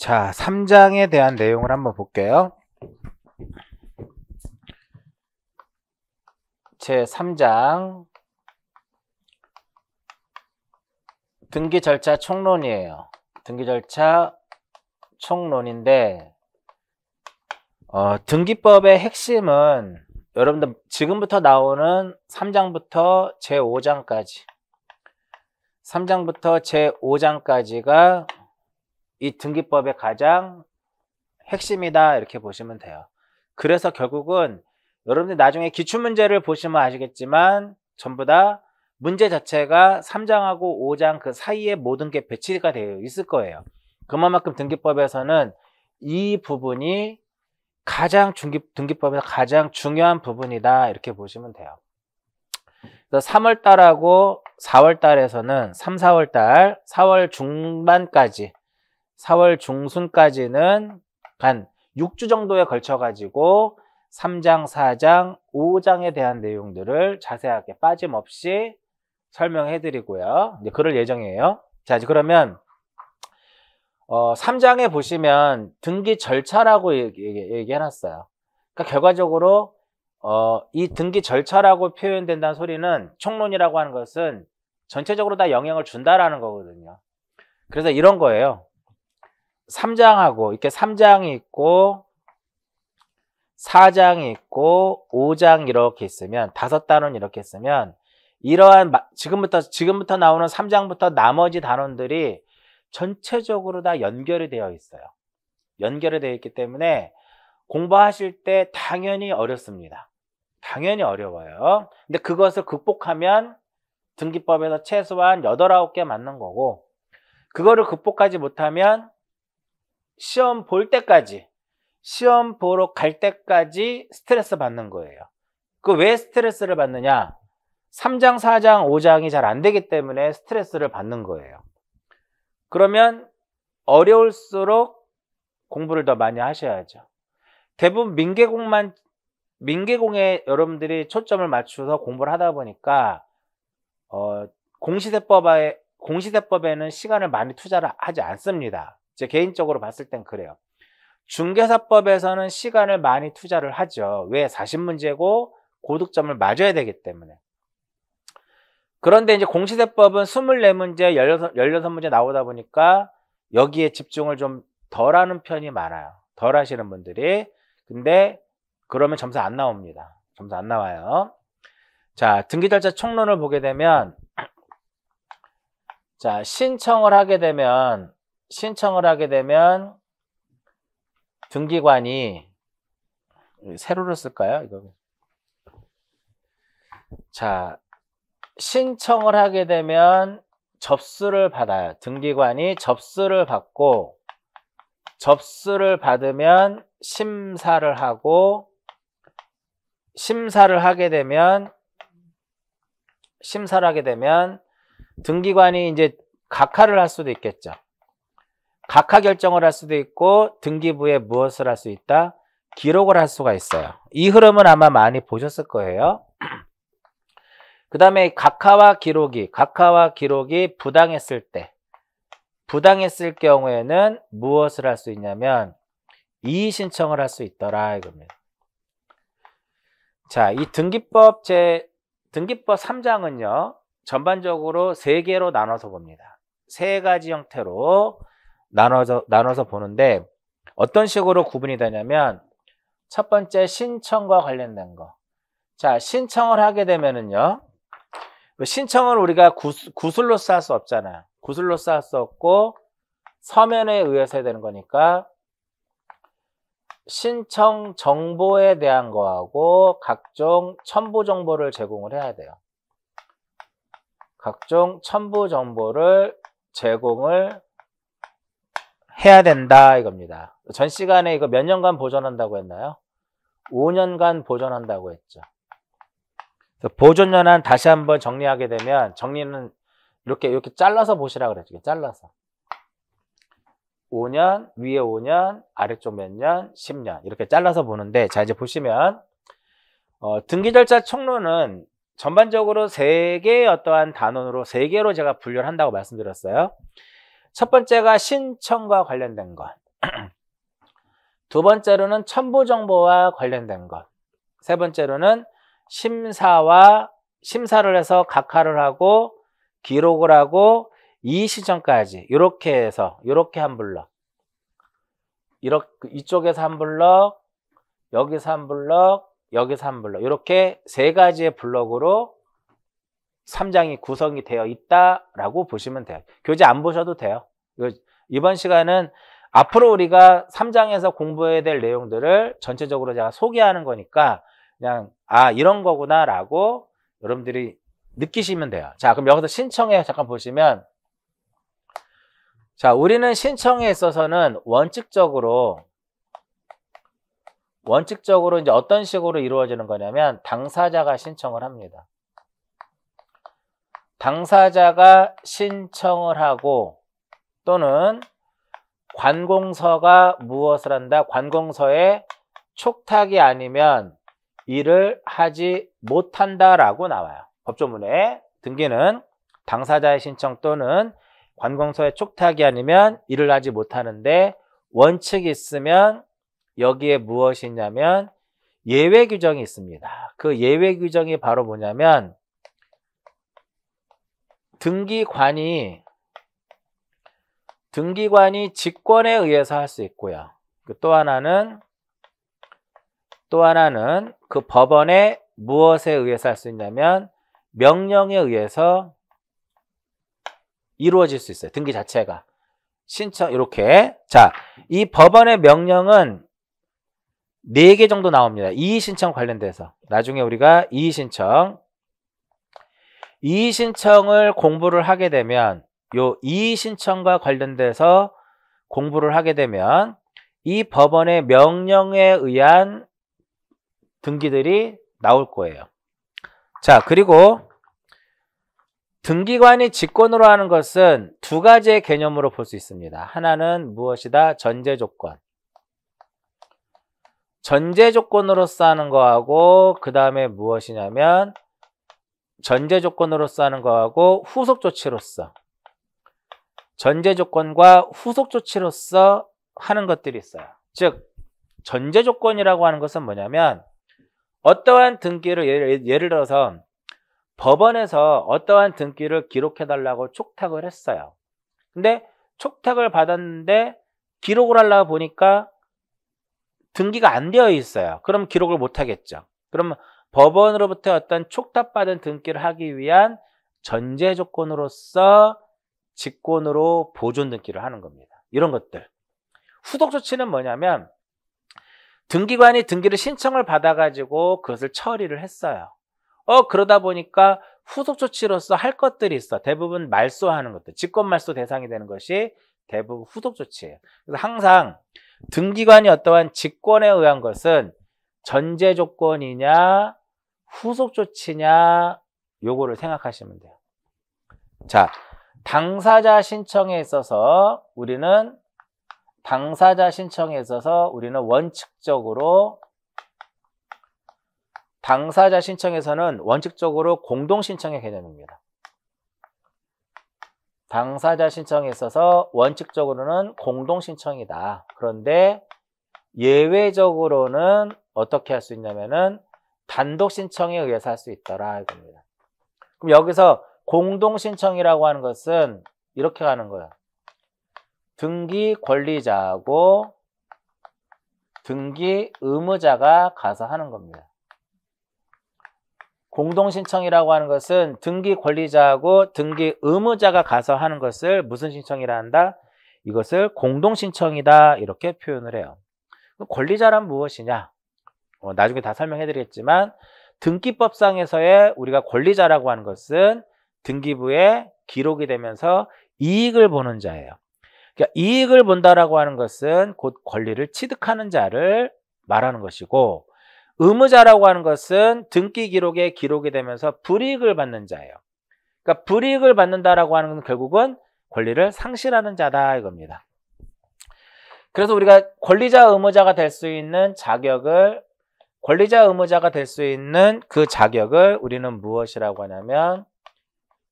자, 3장에 대한 내용을 한번 볼게요. 제 3장 등기 절차 총론이에요. 등기 절차 총론인데 어, 등기법의 핵심은 여러분들 지금부터 나오는 3장부터 제5장까지 3장부터 제5장까지가 이 등기법의 가장 핵심이다 이렇게 보시면 돼요. 그래서 결국은 여러분들 나중에 기출문제를 보시면 아시겠지만 전부 다 문제 자체가 3장하고 5장 그 사이에 모든 게 배치가 되어 있을 거예요. 그만큼 등기법에서는 이 부분이 가장 중기, 등기법에서 가장 중요한 부분이다 이렇게 보시면 돼요. 그래서 3월달하고 4월달에서는 3, 4월달, 4월 중반까지 4월 중순까지는 간 6주 정도에 걸쳐 가지고 3장, 4장, 5장에 대한 내용들을 자세하게 빠짐없이 설명해 드리고요. 이제 그럴 예정이에요. 자, 이제 그러면 어, 3장에 보시면 등기 절차라고 얘기, 해 놨어요. 그러니까 결과적으로 어, 이 등기 절차라고 표현된다는 소리는 총론이라고 하는 것은 전체적으로 다 영향을 준다라는 거거든요. 그래서 이런 거예요. 3장하고 이렇게 3장이 있고 4장이 있고 5장 이렇게 있으면 다섯 단원 이렇게 있으면 이러한 지금부터 지금부터 나오는 3장부터 나머지 단원들이 전체적으로 다 연결이 되어 있어요. 연결이 되어 있기 때문에 공부하실 때 당연히 어렵습니다. 당연히 어려워요. 근데 그것을 극복하면 등기법에서 최소한 8, 9개 맞는 거고 그거를 극복하지 못하면 시험 볼 때까지 시험 보러 갈 때까지 스트레스 받는 거예요. 그 왜 스트레스를 받느냐? 3장, 4장, 5장이 잘 안 되기 때문에 스트레스를 받는 거예요. 그러면 어려울수록 공부를 더 많이 하셔야죠. 대부분 민계공만 민계공에 여러분들이 초점을 맞춰서 공부를 하다 보니까 어, 공시대법에 공시대법에는 시간을 많이 투자를 하지 않습니다. 제 개인적으로 봤을 땐 그래요. 중개사법에서는 시간을 많이 투자를 하죠. 왜? 40문제고 고득점을 맞아야 되기 때문에. 그런데 이제 공시대법은 24문제, 16, 16문제 나오다 보니까 여기에 집중을 좀덜 하는 편이 많아요. 덜 하시는 분들이. 근데 그러면 점수 안 나옵니다. 점수 안 나와요. 자, 등기절차 총론을 보게 되면 자, 신청을 하게 되면 신청을 하게 되면 등기관이 세로로 쓸까요? 이거. 자, 신청을 하게 되면 접수를 받아요. 등기관이 접수를 받고 접수를 받으면 심사를 하고 심사를 하게 되면 심사를 하게 되면 등기관이 이제 각하를 할 수도 있겠죠. 각하 결정을 할 수도 있고 등기부에 무엇을 할 수 있다? 기록을 할 수가 있어요. 이 흐름은 아마 많이 보셨을 거예요. 그 다음에 각하와 기록이, 각하와 기록이 부당했을 때, 부당했을 경우에는 무엇을 할 수 있냐면 이의신청을 할 수 있더라 이겁니다. 자, 이 등기법 제 등기법 3장은요. 전반적으로 세 개로 나눠서 봅니다. 세 가지 형태로 나눠서, 나눠서 보는데 어떤 식으로 구분이 되냐면 첫 번째 신청과 관련된 거. 자, 신청을 하게 되면은요. 그 신청을 우리가 구슬로 쌓을 수 없잖아. 요 구슬로 쌓을 수 없고 서면에 의해서 해야 되는 거니까 신청 정보에 대한 거하고 각종 첨부 정보를 제공을 해야 돼요. 각종 첨부 정보를 제공을 해야 된다 이겁니다. 전 시간에 이거 몇 년간 보존한다고 했나요? 5년간 보존한다고 했죠. 보존연한 다시 한번 정리하게 되면 정리는 이렇게 이렇게 잘라서 보시라 그랬죠. 잘라서. 5년, 위에 5년, 아래쪽 몇 년, 10년 이렇게 잘라서 보는데 자 이제 보시면 어, 등기 절차 총론은 전반적으로 세 개의 어떠한 단원으로 세 개로 제가 분류를 한다고 말씀드렸어요. 첫 번째가 신청과 관련된 것. 두 번째로는 첨부 정보와 관련된 것. 세 번째로는 심사와 심사를 해서 각하를 하고 기록을 하고 이 시점까지 이렇게 해서 이렇게 한 블럭 이렇게 이쪽에서 한 블럭 여기서 한 블럭 여기서 한 블럭 이렇게 세 가지의 블럭으로 3장이 구성이 되어 있다라고 보시면 돼요. 교재 안 보셔도 돼요. 이번 시간은 앞으로 우리가 3장에서 공부해야 될 내용들을 전체적으로 제가 소개하는 거니까 그냥 아 이런 거구나라고 여러분들이 느끼시면 돼요. 자 그럼 여기서 신청에 잠깐 보시면 자 우리는 신청에 있어서는 원칙적으로 원칙적으로 이제 어떤 식으로 이루어지는 거냐면 당사자가 신청을 합니다. 당사자가 신청을 하고 또는 관공서가 무엇을 한다? 관공서에 촉탁이 아니면 일을 하지 못한다라고 나와요. 법조문에 등기는 당사자의 신청 또는 관공서의 촉탁이 아니면 일을 하지 못하는데 원칙이 있으면 여기에 무엇이 있냐면 예외 규정이 있습니다. 그 예외 규정이 바로 뭐냐면 등기관이 등기관이 직권에 의해서 할 수 있고요. 그 또 하나는 또 하나는 그법원에 무엇에 의해서 할 수 있냐면 명령에 의해서 이루어질 수 있어요. 등기 자체가. 신청 이렇게 자, 이 법원의 명령은 4개 정도 나옵니다. 이의신청 관련돼서. 나중에 우리가 이의신청 이의신청을 공부를 하게 되면 요 이의신청과 관련돼서 공부를 하게 되면 이 법원의 명령에 의한 등기들이 나올 거예요. 자, 그리고 등기관이 직권으로 하는 것은 두 가지의 개념으로 볼 수 있습니다. 하나는 무엇이다? 전제 조건. 전제 조건으로서 하는 거하고 그 다음에 무엇이냐면 전제 조건으로서 하는 거하고 후속 조치로서 전제 조건과 후속 조치로서 하는 것들이 있어요. 즉 전제 조건이라고 하는 것은 뭐냐면 어떠한 등기를 예를, 예를 들어서 법원에서 어떠한 등기를 기록해 달라고 촉탁을 했어요. 근데 촉탁을 받았는데 기록을 하려고 보니까 등기가 안 되어 있어요. 그럼 기록을 못 하겠죠. 그럼 법원으로부터 어떤 촉탁받은 등기를 하기 위한 전제 조건으로서 직권으로 보존 등기를 하는 겁니다. 이런 것들. 후속 조치는 뭐냐면 등기관이 등기를 신청을 받아가지고 그것을 처리를 했어요. 어 그러다 보니까 후속 조치로서 할 것들이 있어. 대부분 말소하는 것들, 직권 말소 대상이 되는 것이 대부분 후속 조치예요. 그래서 항상 등기관이 어떠한 직권에 의한 것은 전제 조건이냐 후속 조치냐 요거를 생각하시면 돼요. 자, 당사자 신청에 있어서 우리는 당사자 신청에 있어서 우리는 원칙적으로 당사자 신청에서는 원칙적으로 공동 신청의 개념입니다. 당사자 신청에 있어서 원칙적으로는 공동 신청이다. 그런데 예외적으로는 어떻게 할 수 있냐면은 단독 신청에 의해서 할 수 있더라 이겁니다. 그럼 여기서 공동 신청이라고 하는 것은 이렇게 가는 거예요. 등기 권리자하고 등기 의무자가 가서 하는 겁니다. 공동 신청이라고 하는 것은 등기 권리자하고 등기 의무자가 가서 하는 것을 무슨 신청이라 한다? 이것을 공동 신청이다 이렇게 표현을 해요. 권리자란 무엇이냐? 어, 나중에 다 설명해드리겠지만 등기법상에서의 우리가 권리자라고 하는 것은 등기부에 기록이 되면서 이익을 보는 자예요. 그러니까 이익을 본다라고 하는 것은 곧 권리를 취득하는 자를 말하는 것이고 의무자라고 하는 것은 등기 기록에 기록이 되면서 불이익을 받는 자예요. 그러니까 불이익을 받는다라고 하는 것은 결국은 권리를 상실하는 자다 이겁니다. 그래서 우리가 권리자 의무자가 될 수 있는 자격을 권리자 의무자가 될 수 있는 그 자격을 우리는 무엇이라고 하냐면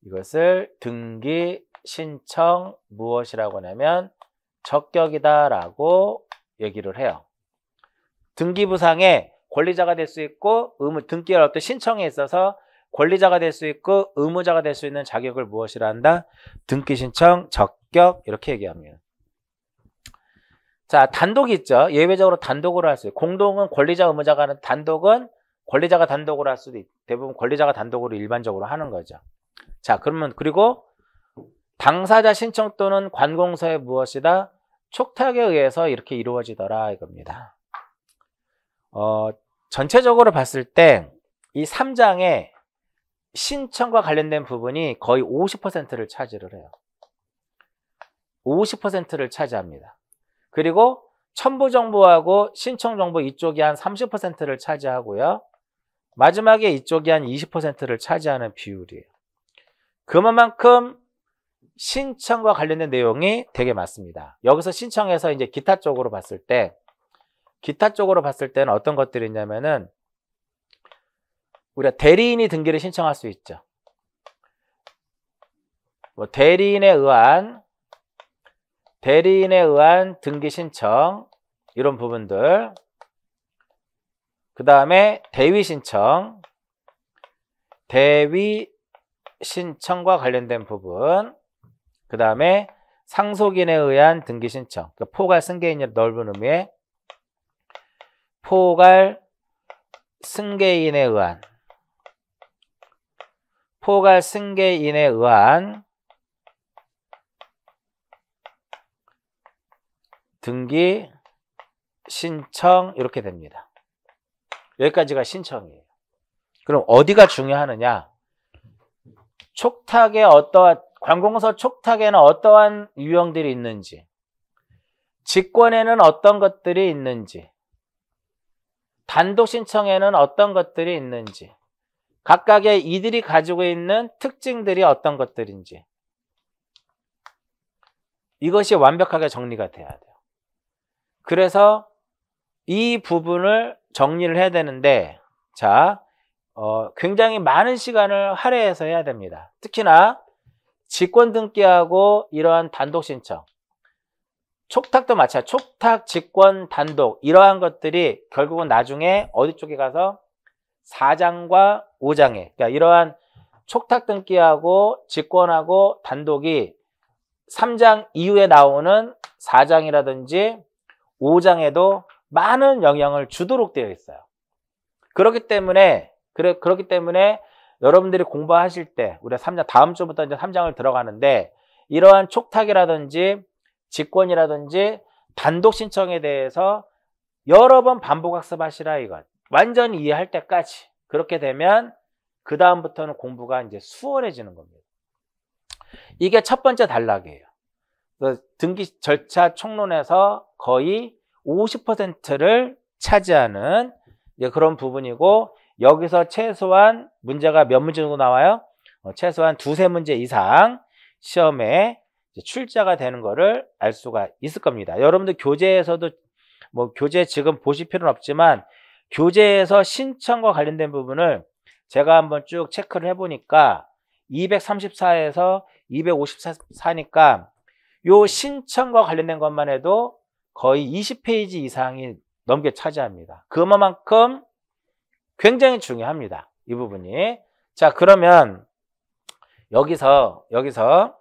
이것을 등기 신청 무엇이라고 하냐면 적격이다라고 얘기를 해요. 등기부상에 권리자가 될 수 있고 의무 등기할 어떤 신청에 있어서 권리자가 될 수 있고 의무자가 될 수 있는 자격을 무엇이라 한다? 등기 신청 적격 이렇게 얘기합니다. 자, 단독이 있죠. 예외적으로 단독으로 할 수 있어요. 공동은 권리자, 의무자가 하는 단독은 권리자가 단독으로 할 수도 있고 대부분 권리자가 단독으로 일반적으로 하는 거죠. 자, 그러면 그리고 당사자 신청 또는 관공서의 무엇이다? 촉탁에 의해서 이렇게 이루어지더라 이겁니다. 어, 전체적으로 봤을 때 이 3장에 신청과 관련된 부분이 거의 50%를 차지를 해요. 50%를 차지합니다. 그리고 첨부정보하고 신청정보 이쪽이 한 30%를 차지하고요. 마지막에 이쪽이 한 20%를 차지하는 비율이에요. 그만큼 신청과 관련된 내용이 되게 많습니다. 여기서 신청해서 이제 기타 쪽으로 봤을 때 기타 쪽으로 봤을 때는 어떤 것들이 있냐면은 우리가 대리인이 등기를 신청할 수 있죠. 뭐 대리인에 의한 대리인에 의한 등기 신청 이런 부분들 그 다음에 대위 신청 대위 신청과 관련된 부분 그 다음에 상속인에 의한 등기 신청 그 포괄 승계인의 넓은 의미의 포괄 승계인에 의한 포괄 승계인에 의한 등기, 신청 이렇게 됩니다. 여기까지가 신청이에요. 그럼 어디가 중요하느냐? 촉탁에 어떠한 관공서 촉탁에는 어떠한 유형들이 있는지 직권에는 어떤 것들이 있는지 단독 신청에는 어떤 것들이 있는지 각각의 이들이 가지고 있는 특징들이 어떤 것들인지 이것이 완벽하게 정리가 돼야 돼. 그래서 이 부분을 정리를 해야 되는데 자 어, 굉장히 많은 시간을 할애해서 해야 됩니다. 특히나 직권 등기하고 이러한 단독 신청 촉탁도 마찬가지 촉탁, 직권, 단독 이러한 것들이 결국은 나중에 어디 쪽에 가서 4장과 5장에 그러니까 이러한 촉탁 등기하고 직권하고 단독이 3장 이후에 나오는 4장이라든지 5장에도 많은 영향을 주도록 되어 있어요. 그렇기 때문에 그래, 그렇기 때문에 여러분들이 공부하실 때 우리가 3장 다음 주부터 이제 3장을 들어가는데 이러한 촉탁이라든지 직권이라든지 단독 신청에 대해서 여러 번 반복 학습하시라 이건 완전히 이해할 때까지 그렇게 되면 그 다음부터는 공부가 이제 수월해지는 겁니다. 이게 첫 번째 단락이에요. 등기 절차 총론에서 거의 50%를 차지하는 그런 부분이고 여기서 최소한 문제가 몇 문제 정도 나와요? 어, 최소한 두세 문제 이상 시험에 출제가 되는 것을 알 수가 있을 겁니다. 여러분들 교재에서도 뭐 교재 지금 보실 필요는 없지만 교재에서 신청과 관련된 부분을 제가 한번 쭉 체크를 해보니까 234에서 254니까 요 신청과 관련된 것만 해도 거의 20페이지 이상이 넘게 차지합니다. 그만큼 굉장히 중요합니다. 이 부분이. 자, 그러면 여기서 여기서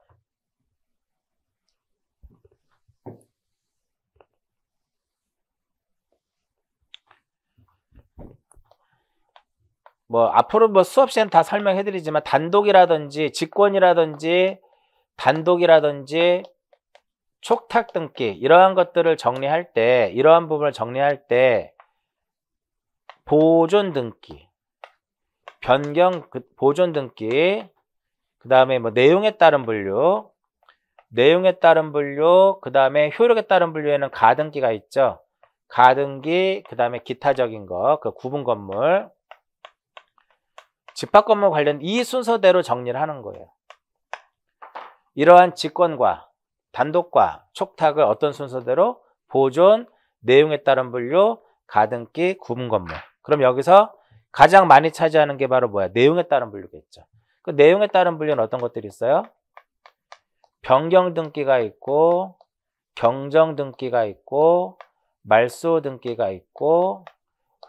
뭐 앞으로 뭐 수업 시간 다 설명해 드리지만 단독이라든지 직권이라든지 단독이라든지 촉탁 등기 이러한 것들을 정리할 때 이러한 부분을 정리할 때 보존 등기 변경 보존 등기 그 다음에 뭐 내용에 따른 분류 내용에 따른 분류 그 다음에 효력에 따른 분류에는 가등기가 있죠 가등기 그 다음에 기타적인 거 그 구분 건물 집합 건물 관련 이 순서대로 정리를 하는 거예요 이러한 직권과 단독과 촉탁을 어떤 순서대로 보존, 내용에 따른 분류, 가등기, 구분 건물. 그럼 여기서 가장 많이 차지하는 게 바로 뭐야? 내용에 따른 분류겠죠. 그 내용에 따른 분류는 어떤 것들이 있어요? 변경 등기가 있고, 경정 등기가 있고, 말소 등기가 있고,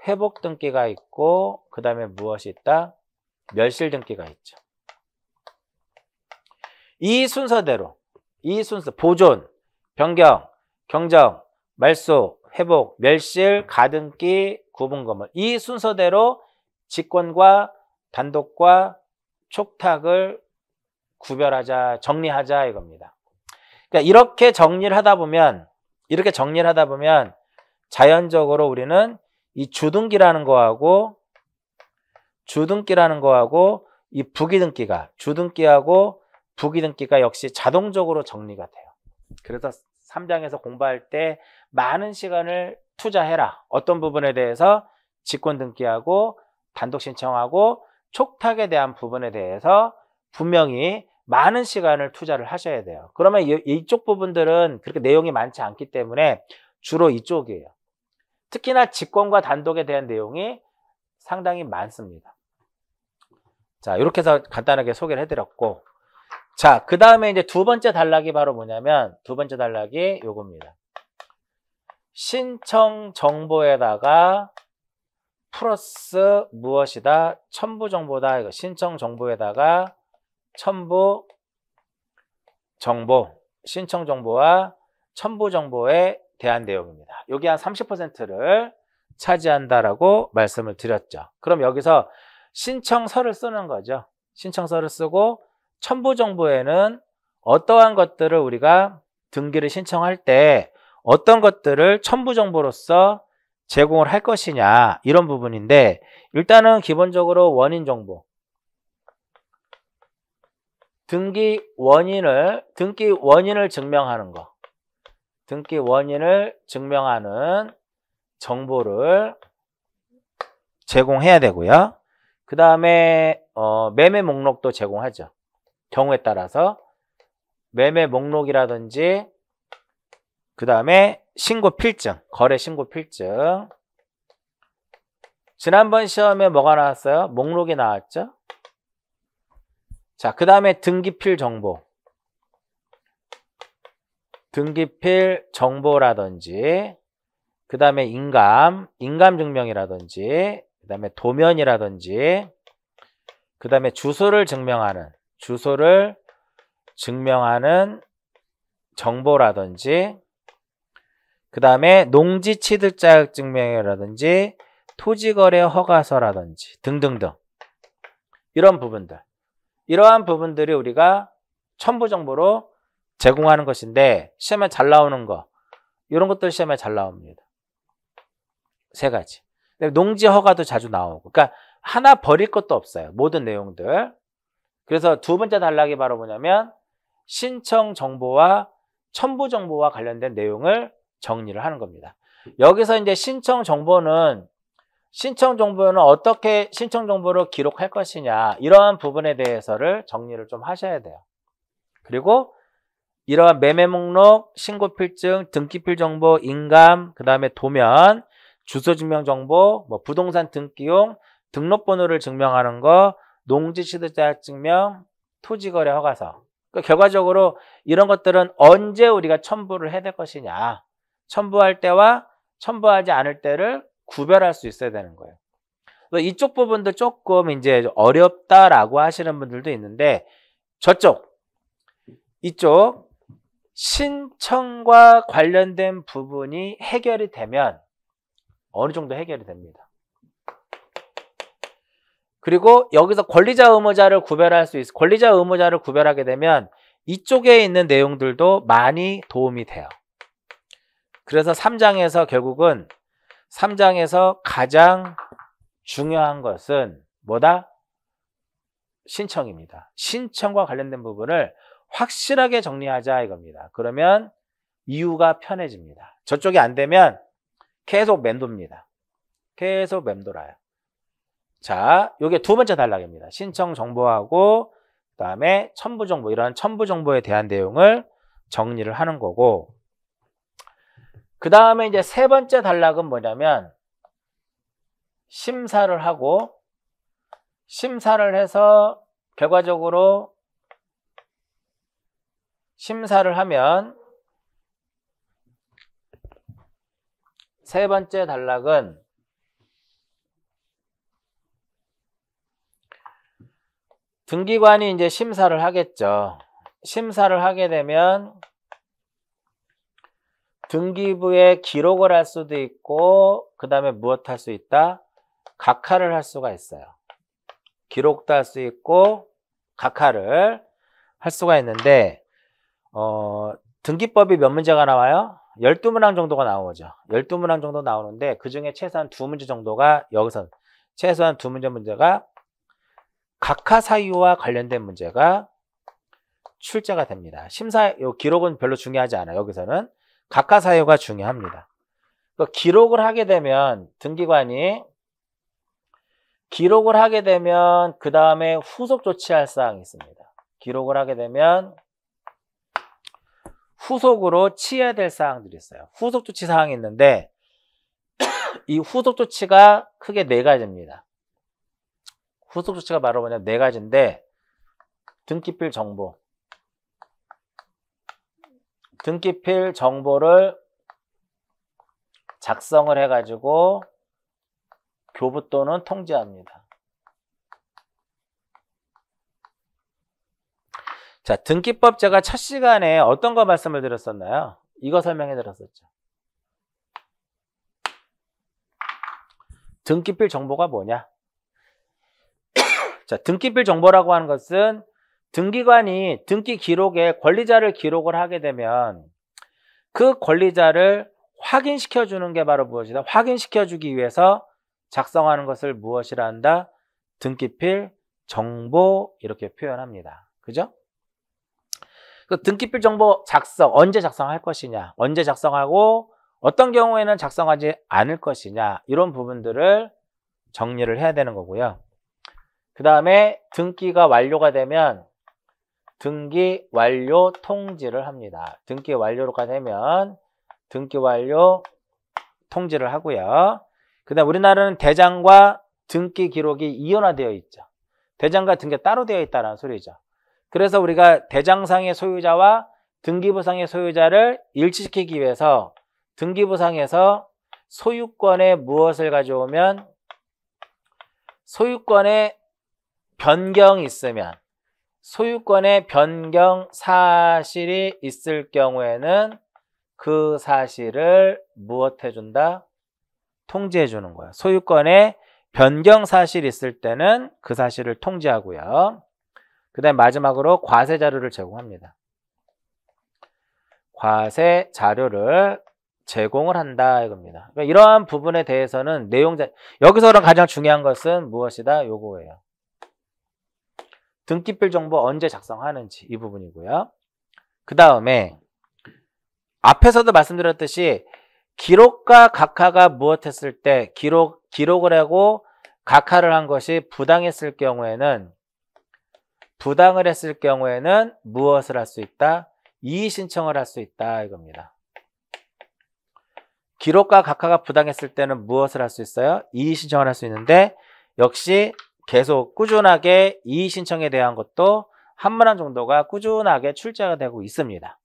회복 등기가 있고, 그 다음에 무엇이 있다? 멸실 등기가 있죠. 이 순서대로 이 순서 보존, 변경, 경정, 말소, 회복, 멸실, 가등기, 구분검을 이 순서대로 직권과 단독과 촉탁을 구별하자, 정리하자 이겁니다. 그러니까 이렇게 정리를 하다 보면 이렇게 정리를 하다 보면 자연적으로 우리는 이 주등기라는 거하고 주등기라는 거하고 이 부기등기가 주등기하고 부기등기가 역시 자동적으로 정리가 돼요. 그래서 3장에서 공부할 때 많은 시간을 투자해라. 어떤 부분에 대해서 직권 등기하고 단독 신청하고 촉탁에 대한 부분에 대해서 분명히 많은 시간을 투자를 하셔야 돼요. 그러면 이쪽 부분들은 그렇게 내용이 많지 않기 때문에 주로 이쪽이에요. 특히나 직권과 단독에 대한 내용이 상당히 많습니다. 자, 이렇게 해서 간단하게 소개를 해드렸고 자, 그 다음에 이제 두 번째 단락이 바로 뭐냐면 두 번째 단락이 요겁니다. 신청 정보에다가 플러스 무엇이다? 첨부 정보다. 이거 신청 정보에다가 첨부 정보, 신청 정보와 첨부 정보에 대한 내용입니다. 여기 한 30%를 차지한다라고 말씀을 드렸죠. 그럼 여기서 신청서를 쓰는 거죠. 신청서를 쓰고 첨부 정보에는 어떠한 것들을 우리가 등기를 신청할 때 어떤 것들을 첨부 정보로서 제공을 할 것이냐 이런 부분인데 일단은 기본적으로 원인 정보 등기 원인을 등기 원인을 증명하는 거 등기 원인을 증명하는 정보를 제공해야 되고요 그 다음에 어, 매매 목록도 제공하죠 경우에 따라서 매매 목록이라든지 그 다음에 신고 필증, 거래 신고 필증 지난번 시험에 뭐가 나왔어요? 목록이 나왔죠? 자, 그 다음에 등기필 정보 등기필 정보라든지 그 다음에 인감, 인감 증명이라든지 그 다음에 도면이라든지 그 다음에 주소를 증명하는 주소를 증명하는 정보라든지 그 다음에 농지 취득 자격 증명이라든지 토지거래 허가서라든지 등등등 이런 부분들 이러한 부분들이 우리가 첨부 정보로 제공하는 것인데 시험에 잘 나오는 거 이런 것들 시험에 잘 나옵니다. 세 가지. 농지 허가도 자주 나오고 그러니까 하나 버릴 것도 없어요. 모든 내용들. 그래서 두 번째 단락이 바로 뭐냐면 신청 정보와 첨부 정보와 관련된 내용을 정리를 하는 겁니다. 여기서 이제 신청 정보는 신청 정보는 어떻게 신청 정보를 기록할 것이냐 이러한 부분에 대해서를 정리를 좀 하셔야 돼요. 그리고 이러한 매매 목록, 신고 필증, 등기필 정보, 인감, 그 다음에 도면, 주소 증명 정보, 뭐 부동산 등기용, 등록번호를 증명하는 거, 농지취득자증명, 토지거래 허가서. 그러니까 결과적으로 이런 것들은 언제 우리가 첨부를 해야 될 것이냐. 첨부할 때와 첨부하지 않을 때를 구별할 수 있어야 되는 거예요. 이쪽 부분도 조금 이제 어렵다라고 하시는 분들도 있는데 저쪽, 이쪽 신청과 관련된 부분이 해결이 되면 어느 정도 해결이 됩니다. 그리고 여기서 권리자 의무자를 구별할 수 있어. 권리자 의무자를 구별하게 되면 이쪽에 있는 내용들도 많이 도움이 돼요. 그래서 3장에서 결국은 3장에서 가장 중요한 것은 뭐다? 신청입니다. 신청과 관련된 부분을 확실하게 정리하자 이겁니다. 그러면 이유가 편해집니다. 저쪽이 안 되면 계속 맴돕니다. 계속 맴돌아요. 자, 요게 두 번째 단락입니다. 신청 정보하고 그다음에 첨부 정보 이런 첨부 정보에 대한 내용을 정리를 하는 거고 그다음에 이제 세 번째 단락은 뭐냐면 심사를 하고 심사를 해서 결과적으로 심사를 하면 세 번째 단락은 등기관이 이제 심사를 하겠죠. 심사를 하게 되면 등기부에 기록을 할 수도 있고 그 다음에 무엇 할 수 있다? 각하를 할 수가 있어요. 기록도 할 수 있고 각하를 할 수가 있는데 어, 등기법이 몇 문제가 나와요? 12문항 정도가 나오죠. 12문항 정도 나오는데 그 중에 최소한 두 문제 정도가 여기서 최소한 두 문제 문제가 각하사유와 관련된 문제가 출제가 됩니다. 심사 요 기록은 별로 중요하지 않아. 요 여기서는 각하사유가 중요합니다. 그 기록을 하게 되면 등기관이 기록을 하게 되면 그 다음에 후속 조치할 사항이 있습니다. 기록을 하게 되면 후속으로 취해야 될 사항들이 있어요. 후속 조치 사항이 있는데 이 후속 조치가 크게 네 가지입니다. 후속 조치가 바로 뭐냐 네 가지인데 등기필 정보 등기필 정보를 작성을 해가지고 교부 또는 통지합니다. 자, 등기법 제가 첫 시간에 어떤 거 말씀을 드렸었나요? 이거 설명해 드렸었죠. 등기필 정보가 뭐냐? 자, 등기필 정보라고 하는 것은 등기관이 등기 기록에 권리자를 기록을 하게 되면 그 권리자를 확인시켜 주는 게 바로 무엇이다? 확인시켜 주기 위해서 작성하는 것을 무엇이라 한다? 등기필 정보 이렇게 표현합니다. 그죠? 그 등기필 정보 작성 언제 작성할 것이냐? 언제 작성하고 어떤 경우에는 작성하지 않을 것이냐? 이런 부분들을 정리를 해야 되는 거고요. 그 다음에 등기가 완료가 되면 등기 완료 통지를 합니다. 등기 완료가 되면 등기 완료 통지를 하고요. 그 다음 우리나라는 대장과 등기 기록이 이연화되어 있죠. 대장과 등기 가 따로 되어 있다는 소리죠. 그래서 우리가 대장상의 소유자와 등기부상의 소유자를 일치시키기 위해서 등기부상에서 소유권에 무엇을 가져오면 소유권에 변경이 있으면 소유권의 변경 사실이 있을 경우에는 그 사실을 무엇해 준다? 통지해 주는 거야. 소유권의 변경 사실이 있을 때는 그 사실을 통지하고요. 그 다음 마지막으로 과세 자료를 제공합니다. 과세 자료를 제공을 한다 이겁니다. 그러니까 이러한 부분에 대해서는 내용자 여기서 가장 중요한 것은 무엇이다? 요거예요. 등기필 정보 언제 작성하는지 이 부분이고요. 그 다음에 앞에서도 말씀드렸듯이 기록과 각하가 무엇했을 때 기록, 기록을 하고 각하를 한 것이 부당했을 경우에는 부당을 했을 경우에는 무엇을 할 수 있다? 이의신청을 할 수 있다 이겁니다. 기록과 각하가 부당했을 때는 무엇을 할 수 있어요? 이의신청을 할 수 있는데 역시 계속 꾸준하게 이의신청에 대한 것도 한문안 정도가 꾸준하게 출제가 되고 있습니다.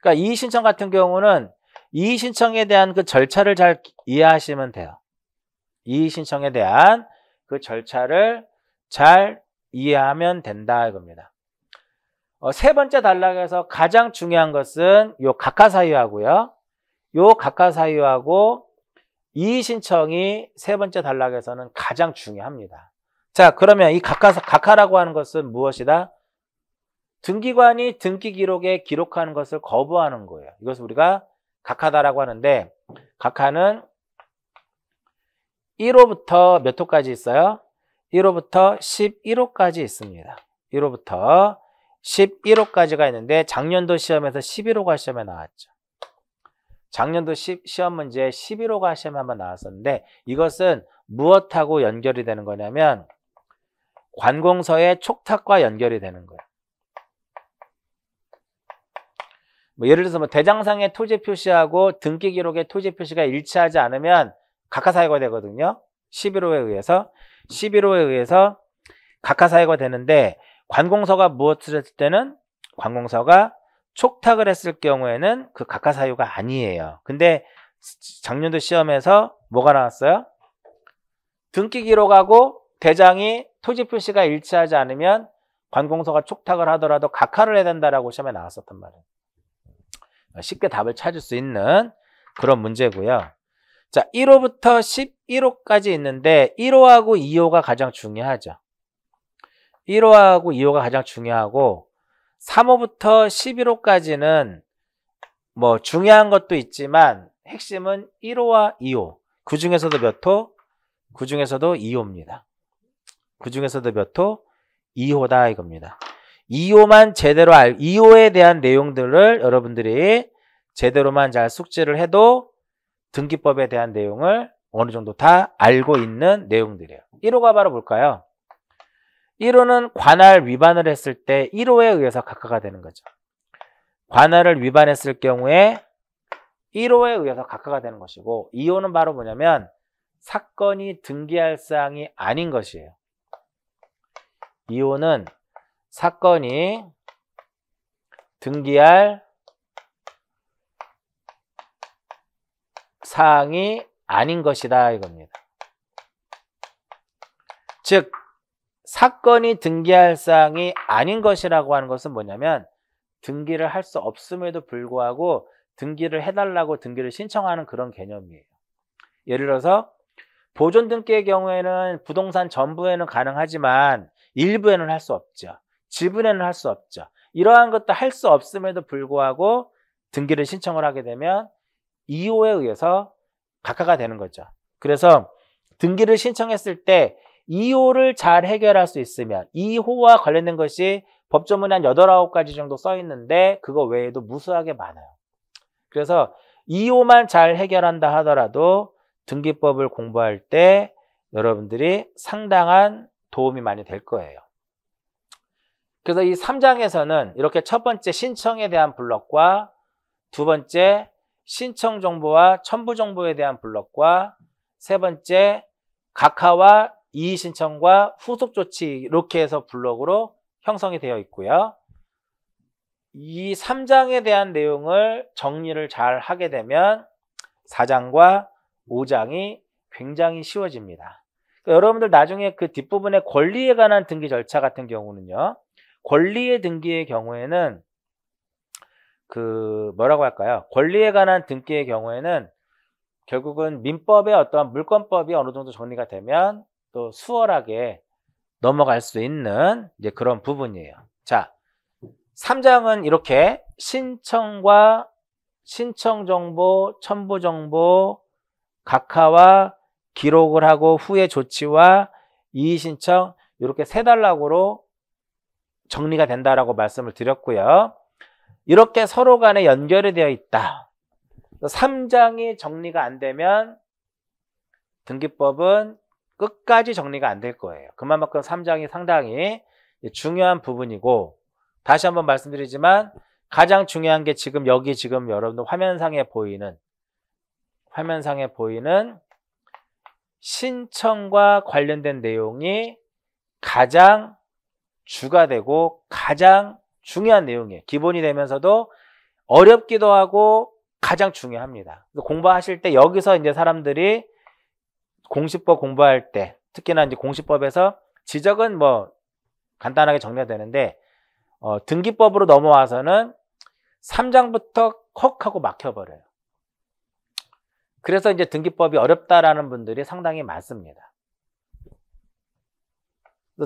그러니까 이의신청 같은 경우는 이의신청에 대한 그 절차를 잘 이해하시면 돼요. 이의신청에 대한 그 절차를 잘 이해하면 된다 이겁니다. 어, 세 번째 단락에서 가장 중요한 것은 요 각하사유하고요. 요 각하사유하고 이의신청이 세 번째 단락에서는 가장 중요합니다. 자, 그러면 이 각하, 각하라고 하는 것은 무엇이다? 등기관이 등기 기록에 기록하는 것을 거부하는 거예요. 이것을 우리가 각하다라고 하는데 각하는 1호부터 몇 호까지 있어요? 1호부터 11호까지 있습니다. 1호부터 11호까지가 있는데 작년도 시험에서 11호가 시험에 나왔죠. 작년도 시, 험 문제 에 11호가 시험에 한번 나왔었는데 이것은 무엇하고 연결이 되는 거냐면 관공서의 촉탁과 연결이 되는 거예요. 뭐 예를 들어서 뭐 대장상의 토지 표시하고 등기 기록의 토지 표시가 일치하지 않으면 각하사유가 되거든요. 11호에 의해서 11호에 의해서 각하사유가 되는데 관공서가 무엇을 했을 때는 관공서가 촉탁을 했을 경우에는 그 각하사유가 아니에요. 근데 작년도 시험에서 뭐가 나왔어요? 등기 기록하고 대장이 토지 표시가 일치하지 않으면 관공서가 촉탁을 하더라도 각하를 해야 된다라고 시험에 나왔었단 말이에요. 쉽게 답을 찾을 수 있는 그런 문제고요. 자, 1호부터 11호까지 있는데 1호하고 2호가 가장 중요하죠. 1호하고 2호가 가장 중요하고 3호부터 11호까지는 뭐 중요한 것도 있지만 핵심은 1호와 2호. 그 중에서도 몇 호? 그 중에서도 2호입니다. 그 중에서도 몇 호? 2호다 이겁니다. 2호만 제대로 알, 2호에 대한 내용들을 여러분들이 제대로만 잘 숙지를 해도 등기법에 대한 내용을 어느 정도 다 알고 있는 내용들이에요. 1호가 바로 뭘까요? 1호는 관할 위반을 했을 때 1호에 의해서 각하가 되는 거죠. 관할을 위반했을 경우에 1호에 의해서 각하가 되는 것이고 2호는 바로 뭐냐면 사건이 등기할 사항이 아닌 것이에요. 이혼은 사건이 등기할 사항이 아닌 것이다 이겁니다. 즉 사건이 등기할 사항이 아닌 것이라고 하는 것은 뭐냐면 등기를 할 수 없음에도 불구하고 등기를 해달라고 등기를 신청하는 그런 개념이에요. 예를 들어서 보존 등기의 경우에는 부동산 전부에는 가능하지만 일부에는 할 수 없죠. 지분에는 할 수 없죠. 이러한 것도 할 수 없음에도 불구하고 등기를 신청을 하게 되면 2호에 의해서 각하가 되는 거죠. 그래서 등기를 신청했을 때 2호를 잘 해결할 수 있으면 2호와 관련된 것이 법조문에 한 8, 9가지 정도 써 있는데 그거 외에도 무수하게 많아요. 그래서 2호만 잘 해결한다 하더라도 등기법을 공부할 때 여러분들이 상당한 도움이 많이 될 거예요. 그래서 이 3장에서는 이렇게 첫 번째 신청에 대한 블럭과 두 번째 신청 정보와 첨부 정보에 대한 블럭과 세 번째 각하와 이의 신청과 후속 조치 이렇게 해서 블럭으로 형성이 되어 있고요. 이 3장에 대한 내용을 정리를 잘 하게 되면 4장과 5장이 굉장히 쉬워집니다. 그러니까 여러분들 나중에 그 뒷부분에 권리에 관한 등기 절차 같은 경우는요. 권리의 등기의 경우에는 그 뭐라고 할까요? 권리에 관한 등기의 경우에는 결국은 민법의 어떠한 물권법이 어느 정도 정리가 되면 또 수월하게 넘어갈 수 있는 이제 그런 부분이에요. 자, 3장은 이렇게 신청과 신청 정보, 첨부 정보, 각하와 기록을 하고 후에 조치와 이의신청 이렇게 세 단락으로 정리가 된다라고 말씀을 드렸고요. 이렇게 서로 간에 연결이 되어 있다. 3장이 정리가 안 되면 등기법은 끝까지 정리가 안 될 거예요. 그만큼 3장이 상당히 중요한 부분이고 다시 한번 말씀드리지만 가장 중요한 게 지금 여기 지금 여러분들 화면상에 보이는 화면상에 보이는 신청과 관련된 내용이 가장 주가 되고 가장 중요한 내용이에요. 기본이 되면서도 어렵기도 하고 가장 중요합니다. 공부하실 때 여기서 이제 사람들이 공시법 공부할 때 특히나 이제 공시법에서 지적은 뭐 간단하게 정리가 되는데 어, 등기법으로 넘어와서는 3장부터 콕 하고 막혀버려요. 그래서 이제 등기법이 어렵다라는 분들이 상당히 많습니다.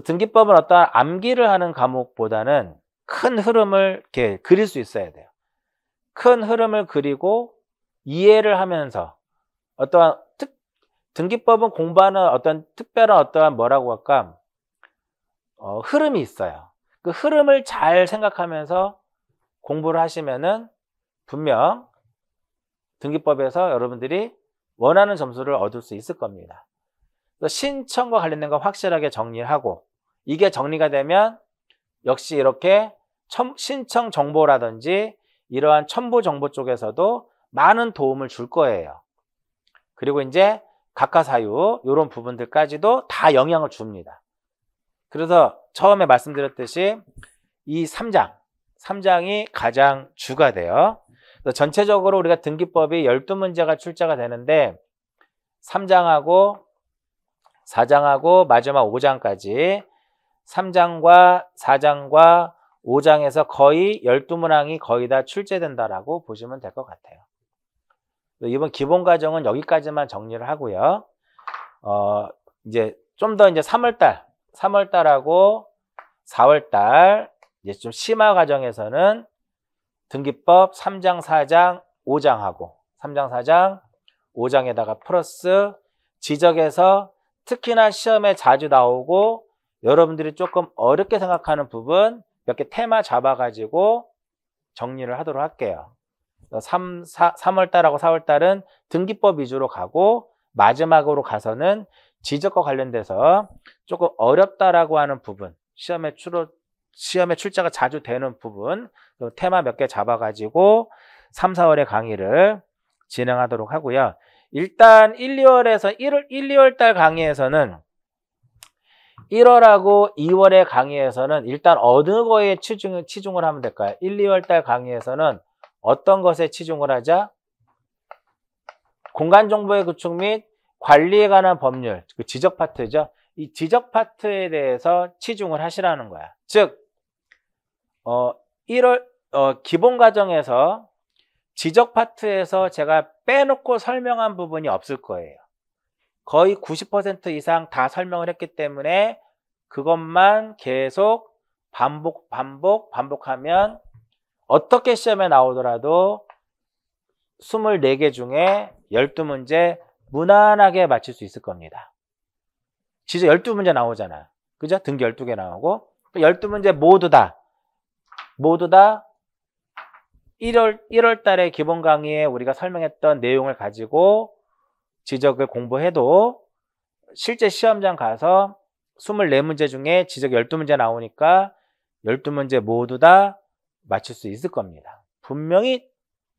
등기법은 어떤 암기를 하는 과목보다는 큰 흐름을 이렇게 그릴 수 있어야 돼요. 큰 흐름을 그리고 이해를 하면서 어떠한 특, 등기법은 공부하는 어떤 특별한 어떠한 뭐라고 할까 어, 흐름이 있어요. 그 흐름을 잘 생각하면서 공부를 하시면은 분명 등기법에서 여러분들이 원하는 점수를 얻을 수 있을 겁니다. 신청과 관련된 거 확실하게 정리 하고 이게 정리가 되면 역시 이렇게 신청 정보라든지 이러한 첨부 정보 쪽에서도 많은 도움을 줄 거예요. 그리고 이제 각하사유 이런 부분들까지도 다 영향을 줍니다. 그래서 처음에 말씀드렸듯이 이 3장, 3장이 가장 주가 돼요. 전체적으로 우리가 등기법이 12문제가 출제가 되는데 3장하고 4장하고 마지막 5장까지 3장과 4장과 5장에서 거의 12문항이 거의 다 출제된다라고 보시면 될 것 같아요. 이번 기본 과정은 여기까지만 정리를 하고요. 어, 이제 좀 더 이제 3월달, 3월달하고 4월달, 이제 좀 심화 과정에서는 등기법 3장, 4장, 5장하고 3장, 4장, 5장에다가 플러스 지적에서 특히나 시험에 자주 나오고 여러분들이 조금 어렵게 생각하는 부분 몇 개 테마 잡아가지고 정리를 하도록 할게요. 3, 4, 3월달하고 4월달은 등기법 위주로 가고 마지막으로 가서는 지적과 관련돼서 조금 어렵다라고 하는 부분 시험에 주로 시험에 출제가 자주 되는 부분 그 테마 몇 개 잡아가지고 3, 4월에 강의를 진행하도록 하고요. 일단 1, 2월에서 1월, 1, 2월 달 강의에서는 1월하고 2월의 강의에서는 일단 어느 거에 치중, 치중을 하면 될까요? 1, 2월 달 강의에서는 어떤 것에 치중을 하자? 공간정보의 구축 및 관리에 관한 법률, 그 지적 파트죠. 이 지적 파트에 대해서 치중을 하시라는 거야. 즉, 어, 1월 어, 기본 과정에서 지적 파트에서 제가 빼놓고 설명한 부분이 없을 거예요. 거의 90% 이상 다 설명을 했기 때문에 그것만 계속 반복, 반복, 반복하면 어떻게 시험에 나오더라도 24개 중에 12문제 무난하게 맞출수 있을 겁니다. 진짜 12문제 나오잖아. 그죠? 등기 12개 나오고 12문제 모두 다 모두 다 1월, 1월 달에 기본 강의에 우리가 설명했던 내용을 가지고 지적을 공부해도 실제 시험장 가서 24문제 중에 지적 12문제 나오니까 12문제 모두 다 맞출 수 있을 겁니다. 분명히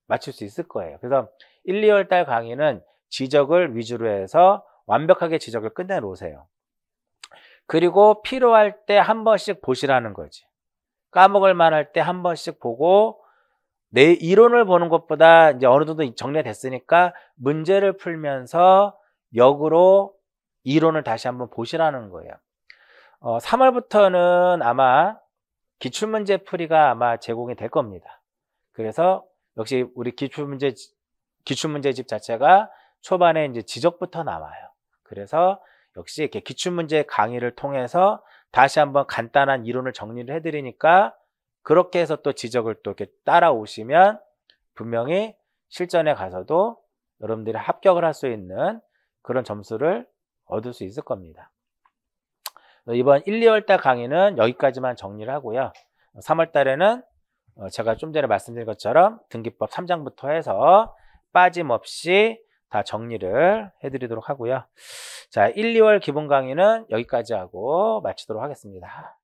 맞출 수 있을 거예요. 그래서 1, 2월 달 강의는 지적을 위주로 해서 완벽하게 지적을 끝내놓으세요. 그리고 필요할 때 한 번씩 보시라는 거지. 까먹을 만할 때 한 번씩 보고 내 이론을 보는 것보다 이제 어느 정도 정리됐으니까 문제를 풀면서 역으로 이론을 다시 한번 보시라는 거예요. 어, 3월부터는 아마 기출문제 풀이가 아마 제공이 될 겁니다. 그래서 역시 우리 기출문제 기출문제집 자체가 초반에 이제 지적부터 나와요. 그래서 역시 이렇게 기출문제 강의를 통해서 다시 한번 간단한 이론을 정리를 해드리니까 그렇게 해서 또 지적을 또 이렇게 따라오시면 분명히 실전에 가서도 여러분들이 합격을 할 수 있는 그런 점수를 얻을 수 있을 겁니다. 이번 1, 2월달 강의는 여기까지만 정리를 하고요. 3월달에는 어, 제가 좀 전에 말씀드린 것처럼 등기법 3장부터 해서 빠짐없이 다 정리를 해드리도록 하고요. 자, 1, 2월 기본 강의는 여기까지 하고 마치도록 하겠습니다.